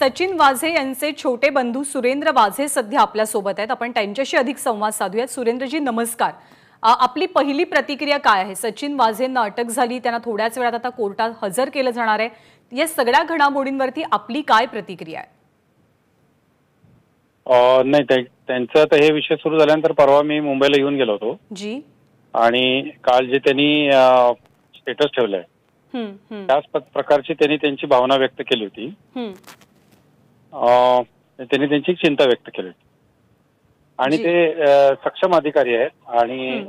सचिन वाझे यांचे छोटे बंधू सुरेंद्र वाझे सध्या आपल्यासोबत आहेत आपण त्यांच्याशी अधिक संवाद साधूयात सुरेंद्रजी नमस्कार आपली पहिली प्रतिक्रिया काय आहे सचिन वाझेंना अटक झाली त्यांना थोड्याच वेळात आता कोर्टात हजर केलं जाणार आहे या सगळ्या घडामोडींवरती आपली काय प्रतिक्रिया आहे नाही त्यांचं आता हे विषय सुरू झाल्यानंतर परवा मी मुंबईला येऊन गेलो होतो जी आणि काल जे त्यांनी स्टेटस ठेवलंय त्याच प्रकारची त्यांनी त्यांची भावना व्यक्त केली होती त्यांनी त्यांची चिंता व्यक्त केली आणि ते सक्षम अधिकारी आहेत आणि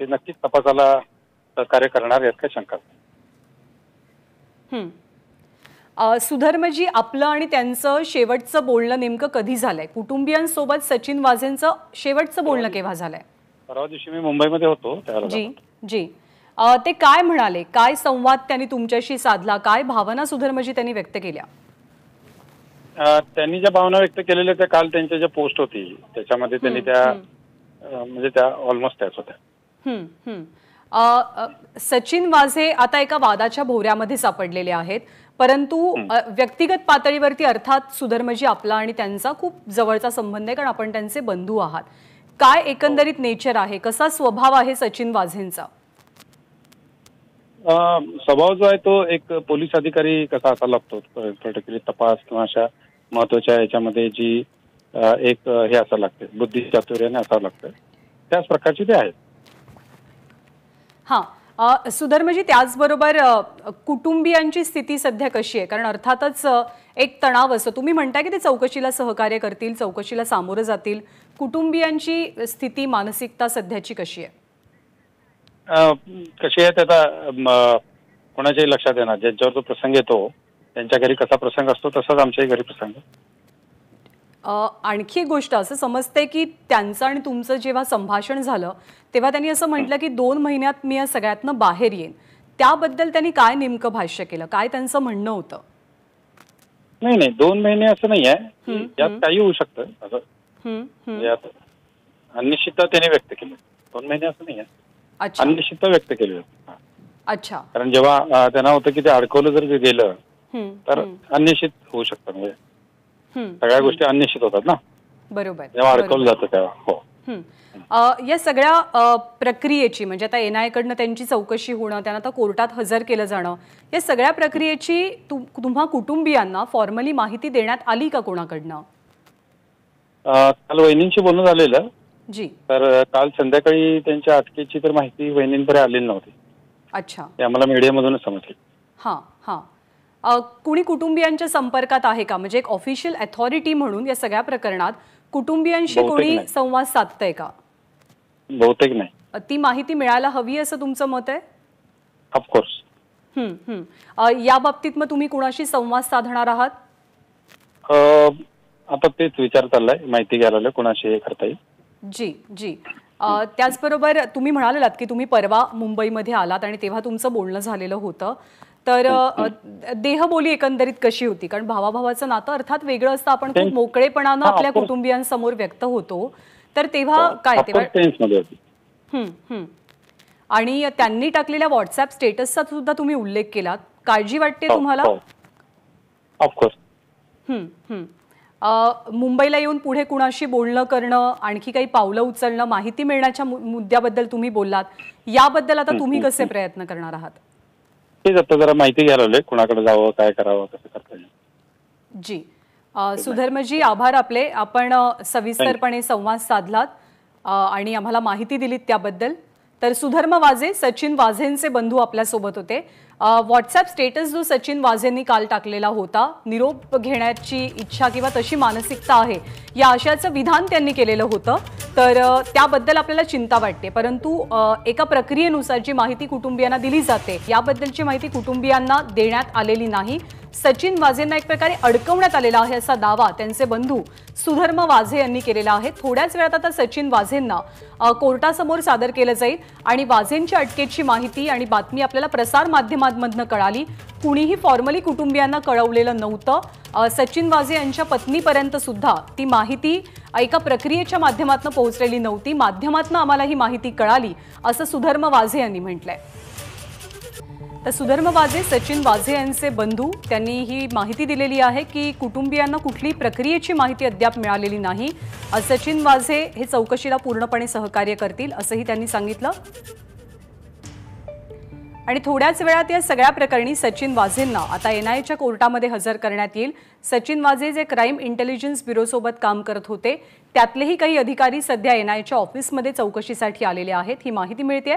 ते नक्कीच तपासाला सहकार्य करणार आहेत का शंका सुधर्मजी आपलं आणि त्यांचं शेवटचं बोलणं नेमकं कधी झालंय कुटुंबियांसोबत सचिन वाझेंचं शेवटचं बोलणं केव्हा झालंय परवा दिवशी मी मुंबईमध्ये होतो जी जी ते काय म्हणाले काय संवाद त्यांनी तुमच्याशी साधला काय भावना सुधर्मजी त्यांनी व्यक्त केल्या त्यांनी ज्या भावना व्यक्त केलेल्या त्या काल त्यांच्या ज्या पोस्ट होती त्याच्यामध्ये त्यांनी त्या म्हणजे त्या ऑलमोस्ट त्याच होत्या सचिन वाझे आता एका वादाच्या भोवऱ्यामध्ये सापडलेले आहेत परंतु व्यक्तिगत पातळीवरती अर्थात सुधर्मजी आपला आणि त्यांचा खूप जवळचा संबंध आहे कारण आपण त्यांचे बंधू आहात काय एकंदरीत नेचर हो. आहे कसा स्वभाव आहे सचिन वाझेंचा स्वभाव जो आहे तो एक पोलीस अधिकारी कसा असा लागतो पर्टिक्युलर तपास किंवा अशा महत्वाच्या याच्यामध्ये जी एक हे असावं लागते बुद्धी चातुर्याने असावं लागतं त्याच प्रकारची ते आहेत हा सुधर्मजी त्याचबरोबर कुटुंबियांची स्थिती सध्या कशी आहे कारण अर्थातच एक तणाव असतो तुम्ही म्हणताय की ते चौकशीला सहकार्य करतील चौकशीला सामोरं जातील कुटुंबियांची स्थिती मानसिकता सध्याची कशी आहे कशी आहे त्याचा कोणाच्याही लक्षात येणार ज्याच्यावर तो प्रसंग येतो त्यांच्या घरी कसा प्रसंग असतो तसाच आमच्याही घरी प्रसंग आणखी एक गोष्ट असं समजते की त्यांचं आणि तुमचं जेव्हा संभाषण झालं तेव्हा त्यांनी असं म्हटलं की दोन महिन्यात मी या सगळ्यातनं बाहेर येईन त्याबद्दल त्यांनी काय नेमकं भाष्य केलं काय त्यांचं म्हणणं होतं नाही नाही दोन महिने असं नाही आहे यात काही होऊ शकतं असं अनिश्चितता त्याने व्यक्त केली दोन महिने असं नाही आहे अनिश्चितता व्यक्त केली अच्छा कारण जेव्हा त्यांना होतं की ते अडकवलं जर गेलं तर अन्यशित होऊ शकतं म्हणजे सगळ्या गोष्टी अनिश्चित होतात ना बरोबर अडकवलं जातं तेव्हा हो या सगळ्या प्रक्रियेची म्हणजे आता एन आय कडनं त्यांची चौकशी होणं त्यांना आता कोर्टात हजर केलं जाणं या सगळ्या प्रक्रियेची तुम्हा कुटुंबियांना फॉर्मली माहिती देण्यात आली का कोणाकडनं काल वहिनींशी बोलणं झालेलं जी तर काल संध्याकाळी त्यांच्या अटकेची तर माहिती वहिनींकडे आलेली नव्हती अच्छा आम्हाला मीडियामधूनच समजली हा हा कुणी कुटुंबियांच्या संपर्कात आहे का म्हणजे एक ऑफिशियल अथॉरिटी म्हणून या सगळ्या प्रकरणात कुटुंबियांशी कोणी संवाद साधतंय का बहुतेक नाही ती माहिती मिळायला हवी असं तुमचं मत आहे ऑफकोर्स या बाबतीत मग तुम्ही कुणाशी संवाद साधणार आहात आता तेच विचार चाललाय माहिती घ्यायला कुणाशी हे करता येईल जी जी त्याचबरोबर तुम्ही म्हणालात की तुम्ही परवा मुंबईमध्ये आलात आणि तेव्हा तुमचं बोलणं झालेलं होतं तर देहबोली एकंदरीत कशी होती कारण भावाभावाचं नातं अर्थात वेगळं असतं आपण खूप मोकळेपणानं आपल्या कुटुंबियांसमोर व्यक्त होतो तर तेव्हा काय तेव्हा आणि त्यांनी टाकलेल्या व्हॉट्सअप स्टेटसचा सुद्धा तुम्ही उल्लेख केला काळजी वाटते हो, तुम्हाला हो. मुंबईला येऊन पुढे कुणाशी बोलणं करणं आणखी काही पावलं उचलणं माहिती मिळण्याच्या मुद्द्याबद्दल तुम्ही बोललात याबद्दल आता तुम्ही कसे प्रयत्न करणार आहात तेच आता जरा माहिती घ्यायला कुणाकडे जावं काय करावं कसं करता येईल जी सुधर्मजी आभार आपले आपण सविस्तरपणे संवाद साधलात आणि आम्हाला माहिती दिलीत त्याबद्दल तर सुधर्म वाझे सचिन वाझेंचे बंधू आपल्यासोबत होते व्हॉट्सअप स्टेटस जो सचिन वाझेंनी काल टाकलेला होता निरोप घेण्याची इच्छा किंवा तशी मानसिकता आहे या आशयाचं विधान त्यांनी केलेलं होतं तर त्याबद्दल आपल्याला चिंता वाटते परंतु एका प्रक्रियेनुसार जी माहिती कुटुंबियांना दिली जाते याबद्दलची माहिती कुटुंबियांना देण्यात आलेली नाही सचिन वाझेंना एक प्रकारे अडकवण्यात आलेला आहे असा दावा त्यांचे बंधू सुधर्म वाझे यांनी केलेला आहे थोड्याच वेळात आता सचिन वाझेंना कोर्टासमोर सादर केलं जाईल आणि वाझेंच्या अटकेची माहिती आणि बातमी आपल्याला प्रसार कळाली कुणीही फॉर्मली कुटुंबियांना कळवलेलं नव्हतं सचिन वाझे यांच्या पत्नीपर्यंत सुद्धा ती माहिती एका प्रक्रियेच्या माध्यमातून पोहोचलेली नव्हती माध्यमातून आम्हाला ही माहिती कळाली असं सुधर्म वाझे यांनी म्हटलंय तर सुधर्म वाझे सचिन वाझे यांचे बंधू त्यांनी ही माहिती दिलेली आहे की कुटुंबियांना कुठली प्रक्रियेची माहिती अद्याप मिळालेली नाही सचिन वाझे हे चौकशीला पूर्णपणे सहकार्य करतील असंही त्यांनी सांगितलं आणि थोड्याच वेळात या सगळ्या प्रकरणी सचिन वाझेंना आता एनआयएच्या कोर्टामध्ये हजर करण्यात येईल सचिन वाझे जे क्राईम इंटेलिजन्स ब्युरोसोबत काम करत होते त्यातलेही काही अधिकारी सध्या एनआयएच्या ऑफिसमध्ये चौकशीसाठी आलेले आहेत ही माहिती मिळते